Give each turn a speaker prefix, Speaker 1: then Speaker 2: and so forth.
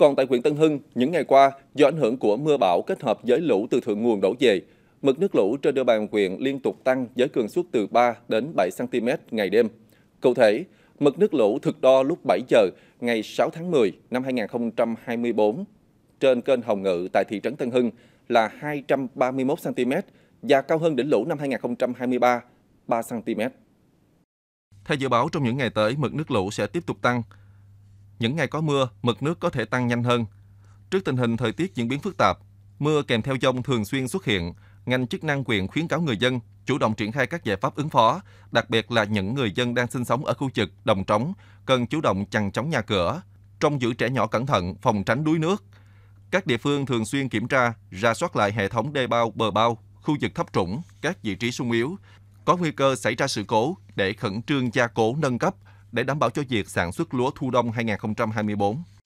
Speaker 1: Còn tại huyện Tân Hưng, những ngày qua, do ảnh hưởng của mưa bão kết hợp với lũ từ thượng nguồn đổ về, mực nước lũ trên địa bàn huyện liên tục tăng với cường suất từ 3 đến 7 cm ngày đêm. Cụ thể, mực nước lũ thực đo lúc 7 giờ ngày 6 tháng 10 năm 2024 trên kênh Hồng Ngự tại thị trấn Tân Hưng là 231 cm và cao hơn đỉnh lũ năm 2023 3 cm. Theo dự báo trong những ngày tới, mực nước lũ sẽ tiếp tục tăng, những ngày có mưa, mực nước có thể tăng nhanh hơn. Trước tình hình thời tiết diễn biến phức tạp, mưa kèm theo dông thường xuyên xuất hiện, ngành chức năng quyền khuyến cáo người dân chủ động triển khai các giải pháp ứng phó, đặc biệt là những người dân đang sinh sống ở khu vực đồng trống cần chủ động chằng chống nhà cửa, trông giữ trẻ nhỏ cẩn thận, phòng tránh đuối nước. Các địa phương thường xuyên kiểm tra, ra soát lại hệ thống đê bao, bờ bao, khu vực thấp trũng, các vị trí sung yếu, có nguy cơ xảy ra sự cố để khẩn trương gia cố nâng cấp, để đảm bảo cho việc sản xuất lúa thu đông 2024.